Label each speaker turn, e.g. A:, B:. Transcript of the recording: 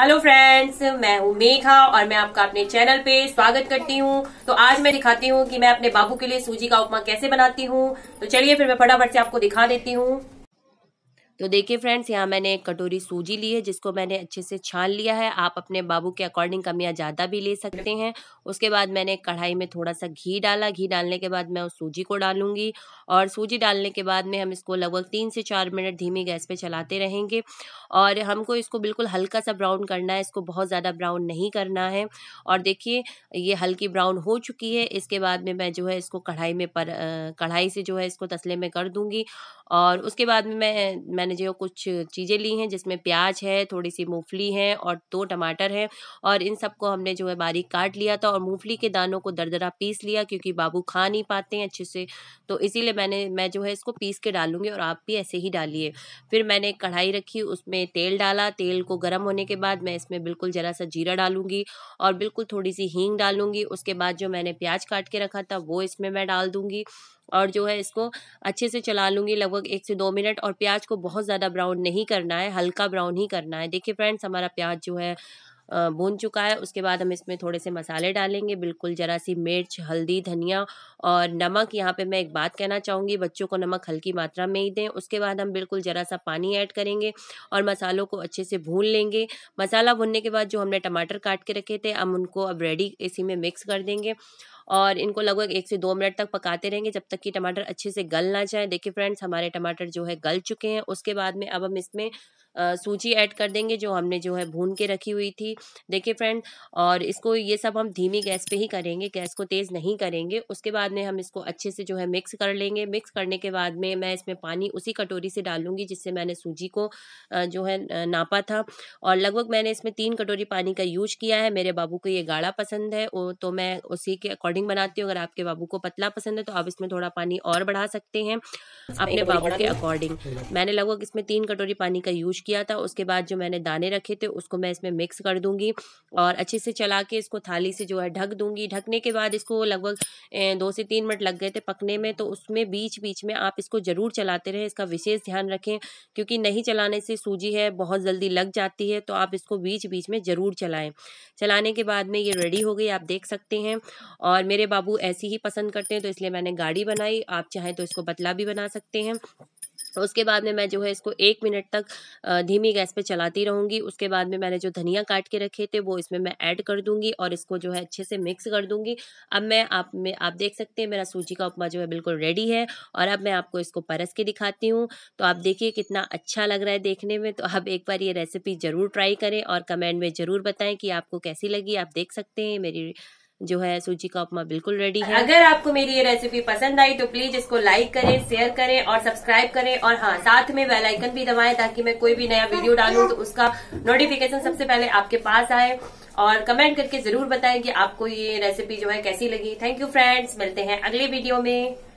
A: hello friends मैं हूँ मेघा और मैं आपका अपने चैनल पे स्वागत करती हूँ तो आज मैं दिखाती हूँ कि मैं अपने बाबू के लिए सूजी का उपमा कैसे बनाती हूँ तो चलिए फिर मैं फटाफट से आपको दिखा देती हूँ तो देखिए फ्रेंड्स यहाँ मैंने एक कटोरी सूजी ली है जिसको मैंने अच्छे से छान लिया है आप अपने बाबू के अकॉर्डिंग कम या ज़्यादा भी ले सकते हैं उसके बाद मैंने कढ़ाई में थोड़ा सा घी डाला घी डालने के बाद मैं उस सूजी को डालूंगी और सूजी डालने के बाद में हम इसको लगभग तीन से चार मिनट धीमी गैस पर चलाते रहेंगे और हमको इसको बिल्कुल हल्का सा ब्राउन करना है इसको बहुत ज़्यादा ब्राउन नहीं करना है और देखिए ये हल्की ब्राउन हो चुकी है इसके बाद में मैं जो है इसको कढ़ाई में पर कढ़ाई से जो है इसको तसले में कर दूँगी और उसके बाद में मैं मैंने मैंने जो कुछ चीज़ें ली हैं जिसमें प्याज है थोड़ी सी मूँगफली है और दो टमाटर हैं और इन सबको हमने जो है बारीक काट लिया था और मूँगफली के दानों को दरदरा पीस लिया क्योंकि बाबू खा नहीं पाते हैं अच्छे से तो इसीलिए मैंने मैं जो है इसको पीस के डालूँगी और आप भी ऐसे ही डालिए फिर मैंने कढ़ाई रखी उसमें तेल डाला तेल को गर्म होने के बाद मैं इसमें बिल्कुल ज़रा सा जीरा डालूंगी और बिल्कुल थोड़ी सी हींग डालूंगी उसके बाद जो मैंने प्याज काट के रखा था वो इसमें मैं डाल दूंगी और जो है इसको अच्छे से चला लूँगी लगभग एक से दो मिनट और प्याज को बहुत ज़्यादा ब्राउन नहीं करना है हल्का ब्राउन ही करना है देखिए फ्रेंड्स हमारा प्याज जो है भून चुका है उसके बाद हम इसमें थोड़े से मसाले डालेंगे बिल्कुल ज़रा सी मिर्च हल्दी धनिया और नमक यहाँ पे मैं एक बात कहना चाहूँगी बच्चों को नमक हल्की मात्रा में ही दें उसके बाद हम बिल्कुल ज़रा सा पानी ऐड करेंगे और मसालों को अच्छे से भून लेंगे मसाला भूनने के बाद जो हमने टमाटर काट के रखे थे हम उनको अब रेडी इसी में मिक्स कर देंगे और इनको लगभग एक से दो मिनट तक पकाते रहेंगे जब तक कि टमाटर अच्छे से गल ना जाए देखिए फ्रेंड्स हमारे टमाटर जो है गल चुके हैं उसके बाद में अब हम इसमें सूजी ऐड कर देंगे जो हमने जो है भून के रखी हुई थी देखिए फ्रेंड और इसको ये सब हम धीमी गैस पे ही करेंगे गैस को तेज़ नहीं करेंगे उसके बाद में हम इसको अच्छे से जो है मिक्स कर लेंगे मिक्स करने के बाद में मैं इसमें पानी उसी कटोरी से डालूंगी जिससे मैंने सूजी को जो है नापा था और लगभग मैंने इसमें तीन कटोरी पानी का यूज किया है मेरे बाबू को ये गाढ़ा पसंद है तो मैं उसी के अकॉर्डिंग अकॉर्डिंग बनाती हूँ अगर आपके बाबू को पतला पसंद है तो आप इसमें थोड़ा पानी और बढ़ा सकते हैं अपने बाबू के अकॉर्डिंग मैंने लगभग इसमें तीन कटोरी पानी का यूज किया था उसके बाद जो मैंने दाने रखे थे उसको मैं इसमें मिक्स कर दूंगी और अच्छे से चला के इसको थाली से जो है ढक दूंगी ढकने के बाद इसको लगभग दो से तीन मिनट लग गए थे पकने में तो उसमें बीच बीच में आप इसको ज़रूर चलाते रहे इसका विशेष ध्यान रखें क्योंकि नहीं चलाने से सूजी है बहुत जल्दी लग जाती है तो आप इसको बीच बीच में ज़रूर चलाएं चलाने के बाद में ये रेडी हो गई आप देख सकते हैं और मेरे बाबू ऐसी ही पसंद करते हैं तो इसलिए मैंने गाड़ी बनाई आप चाहें तो इसको पतला भी बना सकते हैं उसके बाद में मैं जो है इसको एक मिनट तक धीमी गैस पे चलाती रहूँगी उसके बाद में मैंने जो धनिया काट के रखे थे वो इसमें मैं ऐड कर दूँगी और इसको जो है अच्छे से मिक्स कर दूँगी अब मैं आप में आप देख सकते हैं मेरा सूजी का उपमा जो है बिल्कुल रेडी है और अब मैं आपको इसको परस के दिखाती हूँ तो आप देखिए कितना अच्छा लग रहा है देखने में तो आप एक बार ये रेसिपी ज़रूर ट्राई करें और कमेंट में ज़रूर बताएँ कि आपको कैसी लगी आप देख सकते हैं मेरी जो है सूजी का उपमा बिल्कुल रेडी है अगर आपको मेरी ये रेसिपी पसंद आई तो प्लीज इसको लाइक करें शेयर करें और सब्सक्राइब करें और हाँ साथ में बेल आइकन भी दबाएं ताकि मैं कोई भी नया वीडियो डालूं तो उसका नोटिफिकेशन सबसे पहले आपके पास आए और कमेंट करके जरूर बताएं कि आपको ये रेसिपी जो है कैसी लगी थैंक यू फ्रेंड्स मिलते हैं अगले वीडियो में